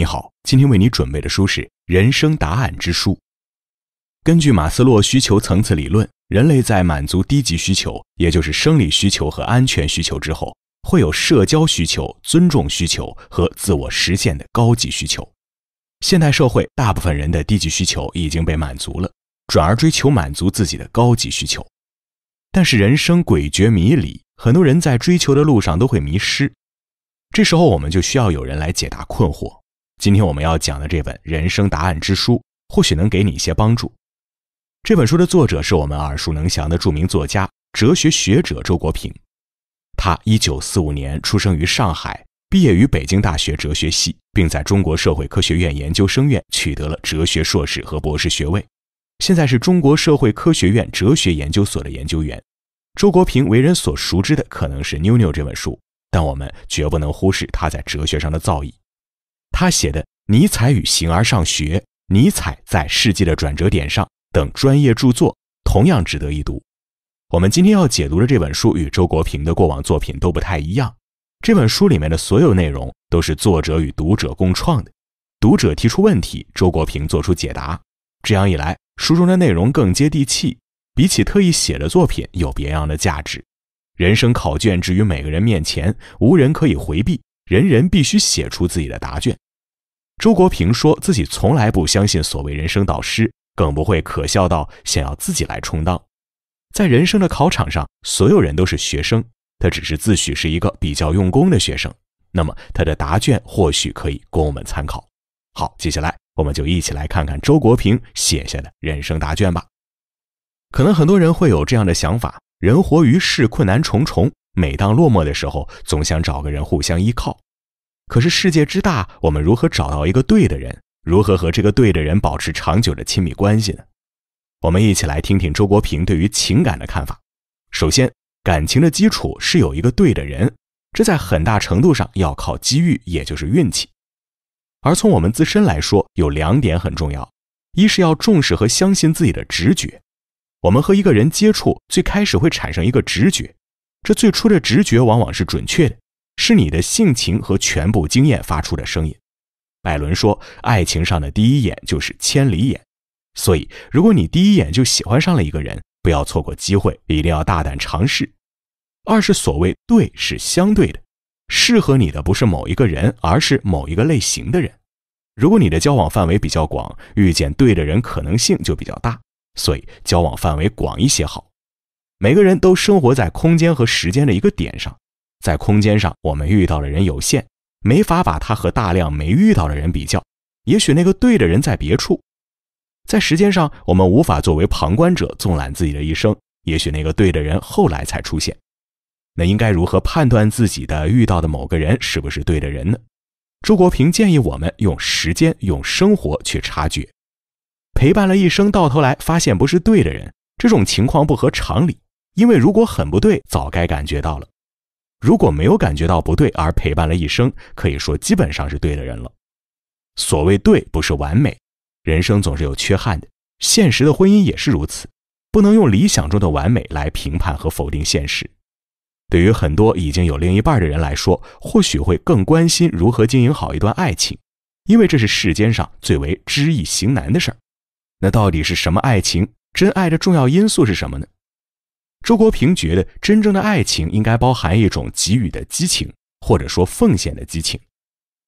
你好，今天为你准备的书是《人生答案之书》。根据马斯洛需求层次理论，人类在满足低级需求，也就是生理需求和安全需求之后，会有社交需求、尊重需求和自我实现的高级需求。现代社会大部分人的低级需求已经被满足了，转而追求满足自己的高级需求。但是人生诡谲迷离，很多人在追求的路上都会迷失。这时候我们就需要有人来解答困惑。今天我们要讲的这本《人生答案之书》，或许能给你一些帮助。这本书的作者是我们耳熟能详的著名作家、哲学学者周国平。他1945年出生于上海，毕业于北京大学哲学系，并在中国社会科学院研究生院取得了哲学硕士和博士学位。现在是中国社会科学院哲学研究所的研究员。周国平为人所熟知的可能是《妞妞》这本书，但我们绝不能忽视他在哲学上的造诣。他写的《尼采与形而上学》《尼采在世界的转折点上》等专业著作，同样值得一读。我们今天要解读的这本书与周国平的过往作品都不太一样。这本书里面的所有内容都是作者与读者共创的，读者提出问题，周国平做出解答。这样一来，书中的内容更接地气，比起特意写的作品有别样的价值。人生考卷置于每个人面前，无人可以回避。人人必须写出自己的答卷。周国平说自己从来不相信所谓人生导师，更不会可笑到想要自己来充当。在人生的考场上，所有人都是学生，他只是自诩是一个比较用功的学生。那么，他的答卷或许可以供我们参考。好，接下来我们就一起来看看周国平写下的人生答卷吧。可能很多人会有这样的想法：人活于世，困难重重。每当落寞的时候，总想找个人互相依靠。可是世界之大，我们如何找到一个对的人？如何和这个对的人保持长久的亲密关系呢？我们一起来听听周国平对于情感的看法。首先，感情的基础是有一个对的人，这在很大程度上要靠机遇，也就是运气。而从我们自身来说，有两点很重要：一是要重视和相信自己的直觉。我们和一个人接触，最开始会产生一个直觉。这最初的直觉往往是准确的，是你的性情和全部经验发出的声音。拜伦说：“爱情上的第一眼就是千里眼。”所以，如果你第一眼就喜欢上了一个人，不要错过机会，一定要大胆尝试。二是所谓“对”是相对的，适合你的不是某一个人，而是某一个类型的人。如果你的交往范围比较广，遇见对的人可能性就比较大，所以交往范围广一些好。每个人都生活在空间和时间的一个点上，在空间上，我们遇到的人有限，没法把他和大量没遇到的人比较。也许那个对的人在别处。在时间上，我们无法作为旁观者纵览自己的一生。也许那个对的人后来才出现。那应该如何判断自己的遇到的某个人是不是对的人呢？周国平建议我们用时间、用生活去察觉。陪伴了一生，到头来发现不是对的人，这种情况不合常理。因为如果很不对，早该感觉到了；如果没有感觉到不对而陪伴了一生，可以说基本上是对的人了。所谓对，不是完美，人生总是有缺憾的，现实的婚姻也是如此，不能用理想中的完美来评判和否定现实。对于很多已经有另一半的人来说，或许会更关心如何经营好一段爱情，因为这是世间上最为知易行难的事儿。那到底是什么爱情？真爱的重要因素是什么呢？周国平觉得，真正的爱情应该包含一种给予的激情，或者说奉献的激情。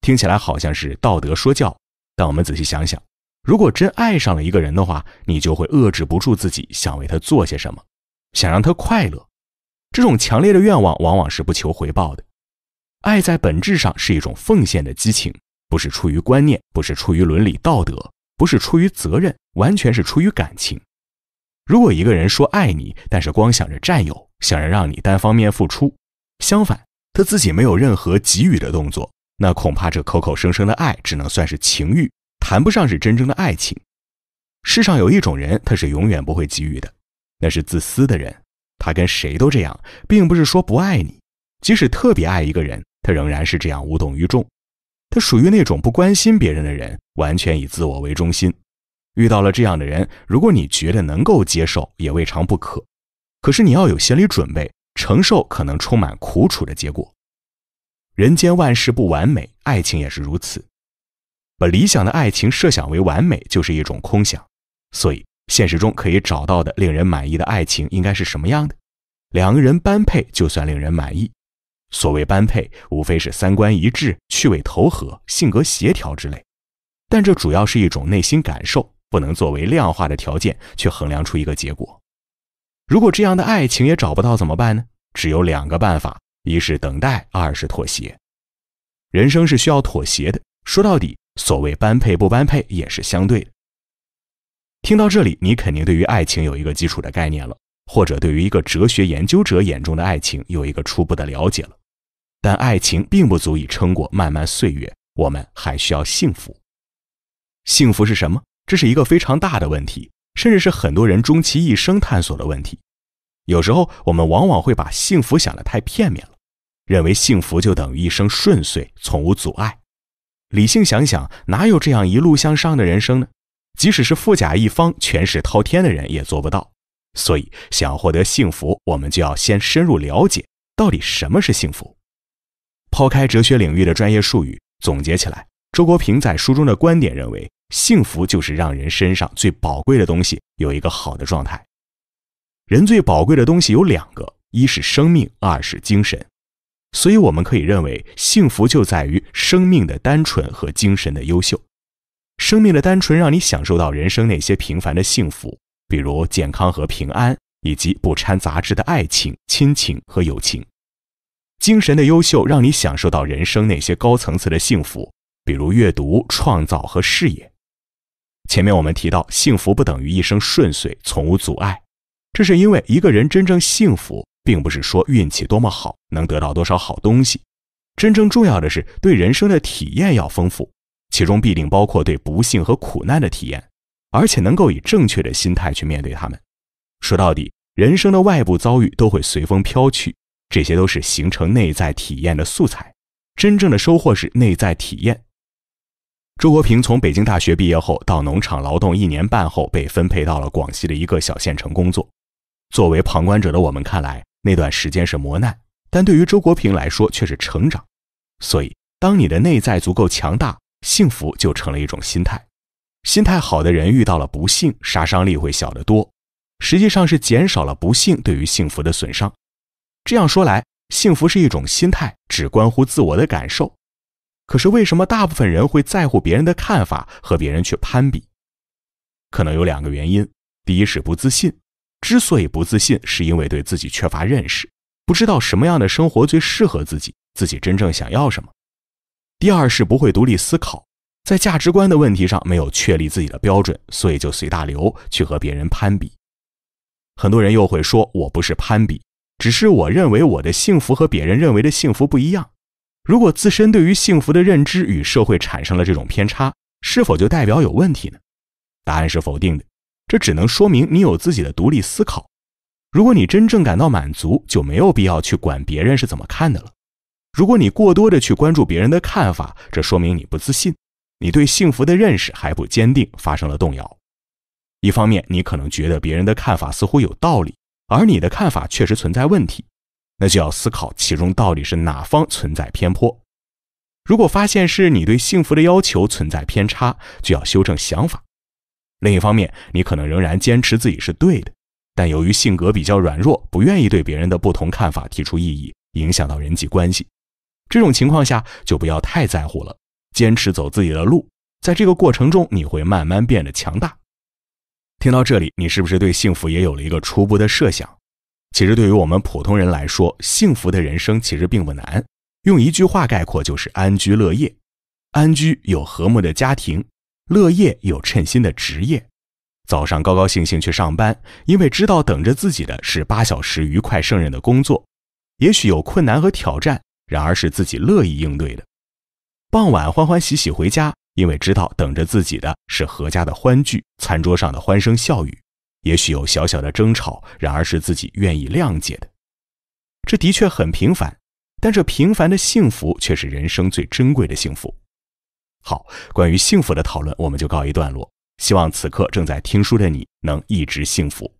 听起来好像是道德说教，但我们仔细想想，如果真爱上了一个人的话，你就会遏制不住自己想为他做些什么，想让他快乐。这种强烈的愿望往往是不求回报的。爱在本质上是一种奉献的激情，不是出于观念，不是出于伦理道德，不是出于责任，完全是出于感情。如果一个人说爱你，但是光想着占有，想着让你单方面付出，相反他自己没有任何给予的动作，那恐怕这口口声声的爱只能算是情欲，谈不上是真正的爱情。世上有一种人，他是永远不会给予的，那是自私的人。他跟谁都这样，并不是说不爱你，即使特别爱一个人，他仍然是这样无动于衷。他属于那种不关心别人的人，完全以自我为中心。遇到了这样的人，如果你觉得能够接受，也未尝不可。可是你要有心理准备，承受可能充满苦楚的结果。人间万事不完美，爱情也是如此。把理想的爱情设想为完美，就是一种空想。所以，现实中可以找到的令人满意的爱情，应该是什么样的？两个人般配，就算令人满意。所谓般配，无非是三观一致、趣味投合、性格协调之类。但这主要是一种内心感受。不能作为量化的条件去衡量出一个结果。如果这样的爱情也找不到怎么办呢？只有两个办法：一是等待，二是妥协。人生是需要妥协的。说到底，所谓般配不般配也是相对的。听到这里，你肯定对于爱情有一个基础的概念了，或者对于一个哲学研究者眼中的爱情有一个初步的了解了。但爱情并不足以撑过漫漫岁月，我们还需要幸福。幸福是什么？这是一个非常大的问题，甚至是很多人终其一生探索的问题。有时候，我们往往会把幸福想得太片面了，认为幸福就等于一生顺遂，从无阻碍。理性想想，哪有这样一路向上的人生呢？即使是富甲一方、权势滔天的人也做不到。所以，想要获得幸福，我们就要先深入了解到底什么是幸福。抛开哲学领域的专业术语，总结起来，周国平在书中的观点认为。幸福就是让人身上最宝贵的东西有一个好的状态。人最宝贵的东西有两个，一是生命，二是精神。所以我们可以认为，幸福就在于生命的单纯和精神的优秀。生命的单纯让你享受到人生那些平凡的幸福，比如健康和平安，以及不掺杂质的爱情、亲情和友情。精神的优秀让你享受到人生那些高层次的幸福，比如阅读、创造和事业。前面我们提到，幸福不等于一生顺遂，从无阻碍。这是因为一个人真正幸福，并不是说运气多么好，能得到多少好东西。真正重要的是对人生的体验要丰富，其中必定包括对不幸和苦难的体验，而且能够以正确的心态去面对他们。说到底，人生的外部遭遇都会随风飘去，这些都是形成内在体验的素材。真正的收获是内在体验。周国平从北京大学毕业后，到农场劳动一年半后，被分配到了广西的一个小县城工作。作为旁观者的我们看来，那段时间是磨难，但对于周国平来说却是成长。所以，当你的内在足够强大，幸福就成了一种心态。心态好的人遇到了不幸，杀伤力会小得多，实际上是减少了不幸对于幸福的损伤。这样说来，幸福是一种心态，只关乎自我的感受。可是为什么大部分人会在乎别人的看法和别人去攀比？可能有两个原因：第一是不自信，之所以不自信，是因为对自己缺乏认识，不知道什么样的生活最适合自己，自己真正想要什么；第二是不会独立思考，在价值观的问题上没有确立自己的标准，所以就随大流去和别人攀比。很多人又会说：“我不是攀比，只是我认为我的幸福和别人认为的幸福不一样。”如果自身对于幸福的认知与社会产生了这种偏差，是否就代表有问题呢？答案是否定的，这只能说明你有自己的独立思考。如果你真正感到满足，就没有必要去管别人是怎么看的了。如果你过多的去关注别人的看法，这说明你不自信，你对幸福的认识还不坚定，发生了动摇。一方面，你可能觉得别人的看法似乎有道理，而你的看法确实存在问题。那就要思考其中到底是哪方存在偏颇。如果发现是你对幸福的要求存在偏差，就要修正想法。另一方面，你可能仍然坚持自己是对的，但由于性格比较软弱，不愿意对别人的不同看法提出异议，影响到人际关系。这种情况下，就不要太在乎了，坚持走自己的路。在这个过程中，你会慢慢变得强大。听到这里，你是不是对幸福也有了一个初步的设想？其实，对于我们普通人来说，幸福的人生其实并不难。用一句话概括，就是安居乐业。安居有和睦的家庭，乐业有称心的职业。早上高高兴兴去上班，因为知道等着自己的是八小时愉快胜任的工作。也许有困难和挑战，然而是自己乐意应对的。傍晚欢欢喜喜回家，因为知道等着自己的是阖家的欢聚，餐桌上的欢声笑语。也许有小小的争吵，然而是自己愿意谅解的。这的确很平凡，但这平凡的幸福却是人生最珍贵的幸福。好，关于幸福的讨论我们就告一段落。希望此刻正在听书的你能一直幸福。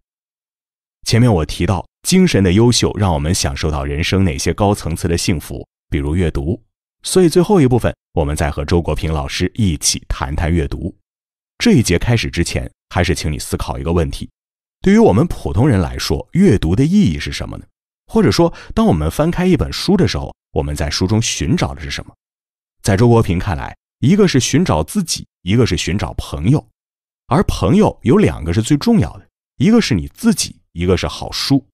前面我提到精神的优秀让我们享受到人生哪些高层次的幸福，比如阅读。所以最后一部分我们再和周国平老师一起谈谈阅读。这一节开始之前。还是请你思考一个问题：对于我们普通人来说，阅读的意义是什么呢？或者说，当我们翻开一本书的时候，我们在书中寻找的是什么？在周国平看来，一个是寻找自己，一个是寻找朋友。而朋友有两个是最重要的，一个是你自己，一个是好书。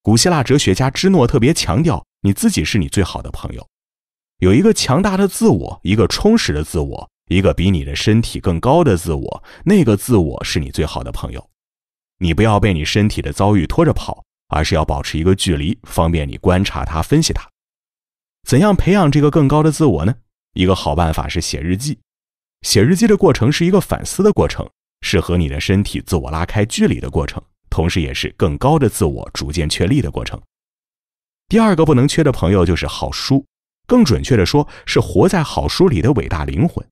古希腊哲学家芝诺特别强调，你自己是你最好的朋友，有一个强大的自我，一个充实的自我。一个比你的身体更高的自我，那个自我是你最好的朋友。你不要被你身体的遭遇拖着跑，而是要保持一个距离，方便你观察它、分析它。怎样培养这个更高的自我呢？一个好办法是写日记。写日记的过程是一个反思的过程，是和你的身体自我拉开距离的过程，同时也是更高的自我逐渐确立的过程。第二个不能缺的朋友就是好书，更准确的说，是活在好书里的伟大灵魂。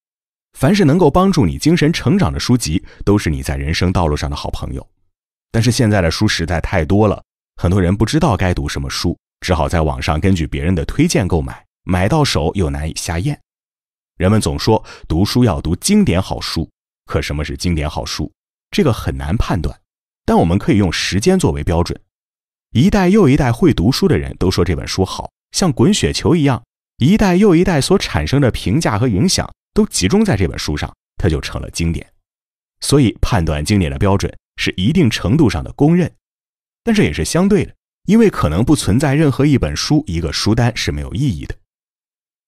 凡是能够帮助你精神成长的书籍，都是你在人生道路上的好朋友。但是现在的书实在太多了，很多人不知道该读什么书，只好在网上根据别人的推荐购买，买到手又难以下咽。人们总说读书要读经典好书，可什么是经典好书？这个很难判断。但我们可以用时间作为标准，一代又一代会读书的人都说这本书好像滚雪球一样，一代又一代所产生的评价和影响。都集中在这本书上，它就成了经典。所以，判断经典的标准是一定程度上的公认，但是也是相对的，因为可能不存在任何一本书、一个书单是没有意义的。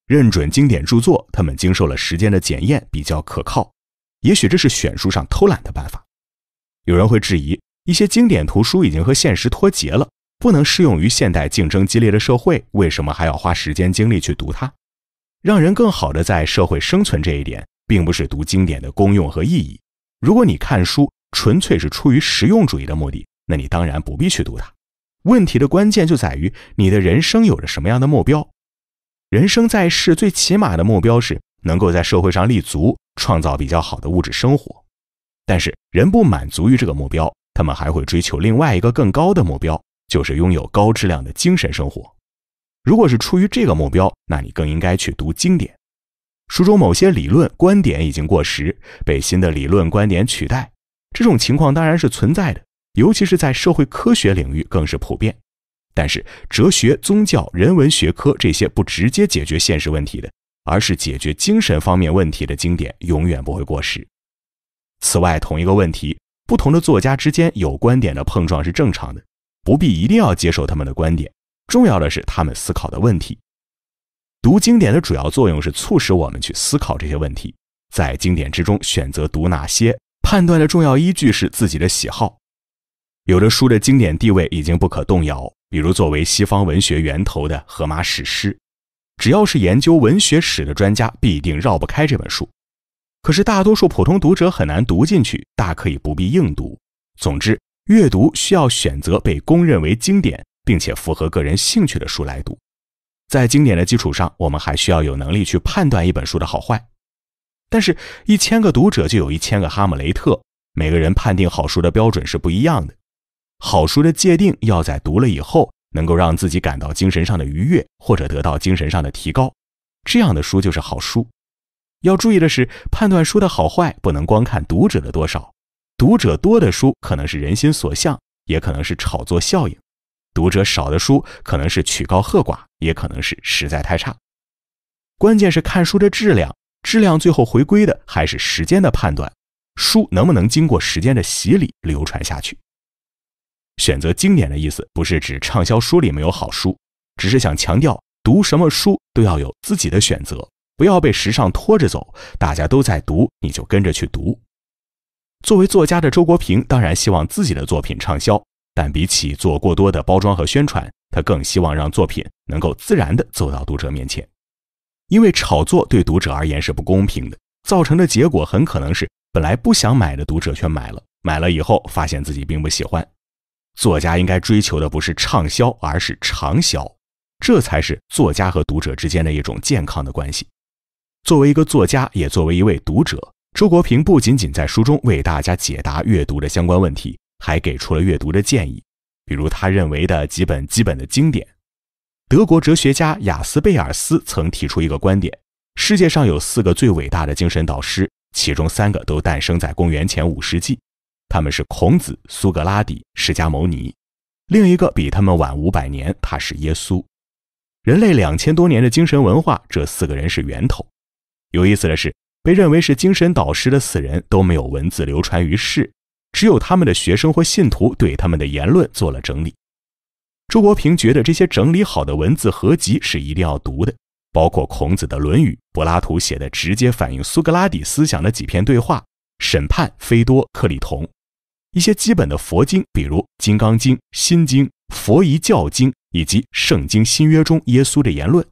认准经典著作，他们经受了时间的检验，比较可靠。也许这是选书上偷懒的办法。有人会质疑，一些经典图书已经和现实脱节了，不能适用于现代竞争激烈的社会，为什么还要花时间精力去读它？让人更好的在社会生存这一点，并不是读经典的功用和意义。如果你看书纯粹是出于实用主义的目的，那你当然不必去读它。问题的关键就在于你的人生有着什么样的目标。人生在世最起码的目标是能够在社会上立足，创造比较好的物质生活。但是人不满足于这个目标，他们还会追求另外一个更高的目标，就是拥有高质量的精神生活。如果是出于这个目标，那你更应该去读经典。书中某些理论观点已经过时，被新的理论观点取代，这种情况当然是存在的，尤其是在社会科学领域更是普遍。但是，哲学、宗教、人文学科这些不直接解决现实问题的，而是解决精神方面问题的经典，永远不会过时。此外，同一个问题，不同的作家之间有观点的碰撞是正常的，不必一定要接受他们的观点。重要的是，他们思考的问题。读经典的主要作用是促使我们去思考这些问题。在经典之中选择读哪些，判断的重要依据是自己的喜好。有的书的经典地位已经不可动摇，比如作为西方文学源头的《荷马史诗》，只要是研究文学史的专家，必定绕不开这本书。可是大多数普通读者很难读进去，大可以不必硬读。总之，阅读需要选择被公认为经典。并且符合个人兴趣的书来读，在经典的基础上，我们还需要有能力去判断一本书的好坏。但是，一千个读者就有一千个哈姆雷特，每个人判定好书的标准是不一样的。好书的界定要在读了以后，能够让自己感到精神上的愉悦，或者得到精神上的提高，这样的书就是好书。要注意的是，判断书的好坏不能光看读者的多少，读者多的书可能是人心所向，也可能是炒作效应。读者少的书可能是曲高和寡，也可能是实在太差。关键是看书的质量，质量最后回归的还是时间的判断，书能不能经过时间的洗礼流传下去？选择经典的意思不是指畅销书里没有好书，只是想强调读什么书都要有自己的选择，不要被时尚拖着走。大家都在读，你就跟着去读。作为作家的周国平当然希望自己的作品畅销。但比起做过多的包装和宣传，他更希望让作品能够自然地走到读者面前，因为炒作对读者而言是不公平的，造成的结果很可能是本来不想买的读者却买了，买了以后发现自己并不喜欢。作家应该追求的不是畅销，而是长销，这才是作家和读者之间的一种健康的关系。作为一个作家，也作为一位读者，周国平不仅仅在书中为大家解答阅读的相关问题。还给出了阅读的建议，比如他认为的几本基本的经典。德国哲学家雅斯贝尔斯曾提出一个观点：世界上有四个最伟大的精神导师，其中三个都诞生在公元前五世纪，他们是孔子、苏格拉底、释迦牟尼；另一个比他们晚五百年，他是耶稣。人类两千多年的精神文化，这四个人是源头。有意思的是，被认为是精神导师的四人都没有文字流传于世。只有他们的学生或信徒对他们的言论做了整理。周国平觉得这些整理好的文字合集是一定要读的，包括孔子的《论语》，柏拉图写的直接反映苏格拉底思想的几篇对话，《审判》《菲多》《克里同》，一些基本的佛经，比如《金刚经》《心经》《佛遗教经》，以及《圣经》《新约》中耶稣的言论。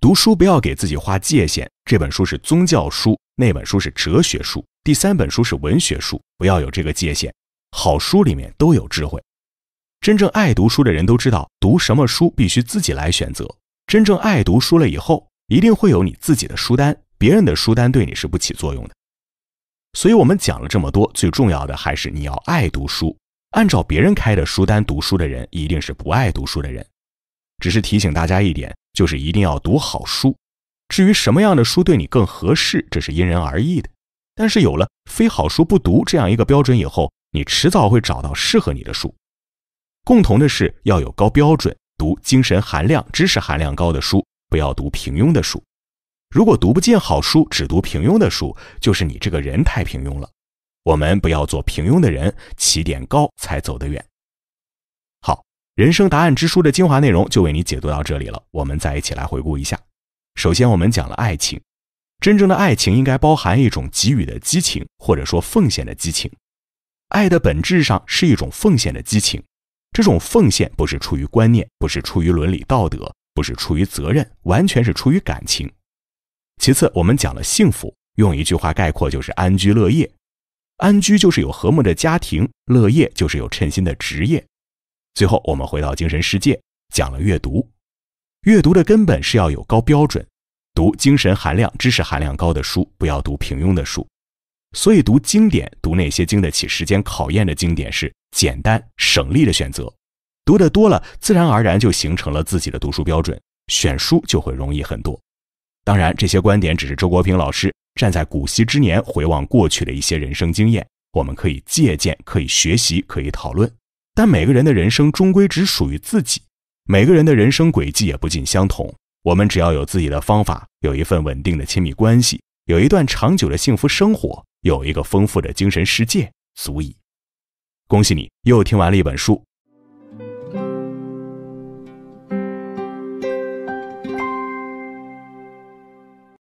读书不要给自己画界限，这本书是宗教书，那本书是哲学书。第三本书是文学书，不要有这个界限。好书里面都有智慧，真正爱读书的人都知道，读什么书必须自己来选择。真正爱读书了以后，一定会有你自己的书单，别人的书单对你是不起作用的。所以我们讲了这么多，最重要的还是你要爱读书。按照别人开的书单读书的人，一定是不爱读书的人。只是提醒大家一点，就是一定要读好书。至于什么样的书对你更合适，这是因人而异的。但是有了“非好书不读”这样一个标准以后，你迟早会找到适合你的书。共同的是要有高标准，读精神含量、知识含量高的书，不要读平庸的书。如果读不进好书，只读平庸的书，就是你这个人太平庸了。我们不要做平庸的人，起点高才走得远。好，人生答案之书的精华内容就为你解读到这里了。我们再一起来回顾一下。首先，我们讲了爱情。真正的爱情应该包含一种给予的激情，或者说奉献的激情。爱的本质上是一种奉献的激情，这种奉献不是出于观念，不是出于伦理道德，不是出于责任，完全是出于感情。其次，我们讲了幸福，用一句话概括就是安居乐业。安居就是有和睦的家庭，乐业就是有称心的职业。最后，我们回到精神世界，讲了阅读。阅读的根本是要有高标准。读精神含量、知识含量高的书，不要读平庸的书。所以，读经典，读那些经得起时间考验的经典，是简单省力的选择。读得多了，自然而然就形成了自己的读书标准，选书就会容易很多。当然，这些观点只是周国平老师站在古稀之年回望过去的一些人生经验，我们可以借鉴、可以学习、可以讨论。但每个人的人生终归只属于自己，每个人的人生轨迹也不尽相同。我们只要有自己的方法，有一份稳定的亲密关系，有一段长久的幸福生活，有一个丰富的精神世界，足矣。恭喜你又听完了一本书。